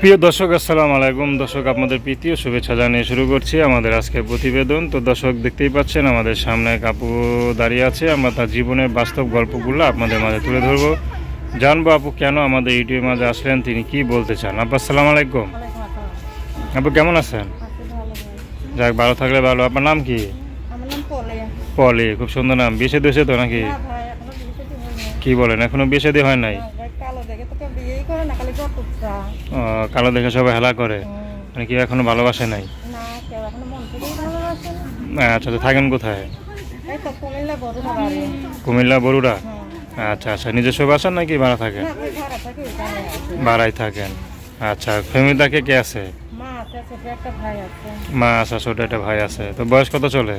প্রিয় দর্শক আসসালাম আলাইকুম দর্শক আপনাদের প্রীতি ও শুভেচ্ছা জানিয়ে শুরু করছি আমাদের আজকের প্রতিবেদন তো দর্শক দেখতেই পাচ্ছেন আমাদের সামনে কাপু আপু দাঁড়িয়ে আছে আমরা তার জীবনের বাস্তব গল্পগুলো আপনাদের মাঝে তুলে ধরবো জানবো আপু কেন আমাদের ইউটিউবের মাঝে আসলেন তিনি কি বলতে চান আপু আসসালাম আলাইকুম আপু কেমন আছেন যাক ভালো থাকলে ভালো আপনার নাম কি পলি খুব সুন্দর নাম বিশে দোষে তো নাকি হ্যাঁ, হ্যাঁ। কি বলেন এখনো বিয়ে দিয়ে হয় নাই কালো দেখে সবাই হেলা করে মানে কেউ এখনো ভালোবাসে নাই আচ্ছা তো থাকেন কোথায় কুমিল্লা বরুড়া আচ্ছা আচ্ছা নিজস্ব বাসেন নাকি ভাড়া থাকেন ভাড়াই থাকেন আচ্ছা ফ্যামিলিটা কে কে আছে মা আচ্ছা ছোট একটা ভাই আছে তো বয়স কত চলে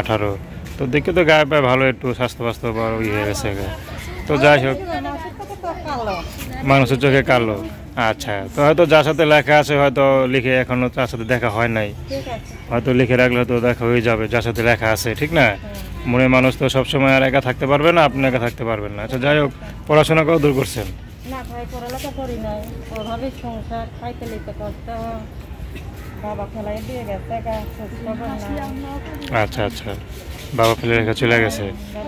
আঠারো তো দেখে তো গায়ে পায়ে ভালো একটু স্বাস্থ্য ফাস্থ্য ইয়ে হয়ে গেছে তো যাই হোক মানুষের চোখে কালো আচ্ছা তো হয়তো যার সাথে লেখা আছে হয়তো লিখে এখনো তার সাথে দেখা হয় নাই হয়তো লিখে রাখলে হয়তো দেখা হয়ে যাবে যার সাথে লেখা আছে ঠিক না মনে মানুষ তো সবসময় আর একা থাকতে পারবে না আপনি একা থাকতে পারবেন না আচ্ছা যাই হোক পড়াশোনা কত দূর করছেন না ভাই পড়ালেখা করি সংসার খাইতে লিখতে আচ্ছা আচ্ছা বাবা ফেলে রেখে চলে গেছে হ্যাঁ,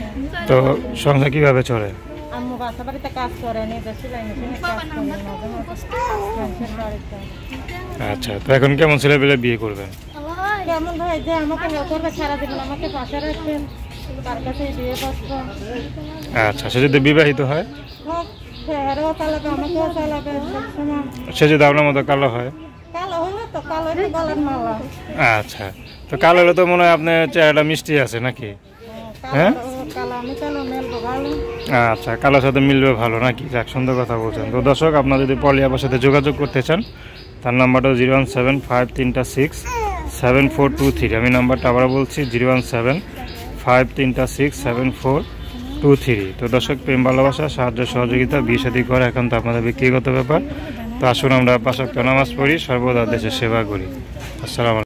হ্যাঁ। তো সংসার কিভাবে চলে আচ্ছা তো এখন কেমন ছেলেবেলে বিয়ে করবেন কেমন যে আমাকে আমাকে পাশে তার কাছে বিয়ে আচ্ছা সে যদি বিবাহিত হয় হ্যাঁ, সে যদি আপনার মতো কালো হয় আচ্ছা তো কালো হলে তো মনে হয় আপনার চেহারাটা মিষ্টি আছে নাকি হ্যাঁ আচ্ছা কালোর সাথে মিলবে ভালো নাকি যাক সুন্দর কথা বলছেন তো দর্শক আপনার যদি পলি আপার সাথে যোগাযোগ করতে চান তার নাম্বারটা জিরো ওয়ান সেভেন ফাইভ তিনটা six seven four two three আমি নাম্বারটা আবার বলছি জিরো ওয়ান সেভেন ফাইভ তিনটা six seven four two three তো দর্শক প্রেম ভালোবাসা সাহায্য সহযোগিতা বিয়ে সাদী করা এখন তো আপনাদের ব্যক্তিগত ব্যাপার তো আসুন আমরা পাশাপ্ত নামাজ পড়ি সর্বদা দেশের সেবা করি আসসালাম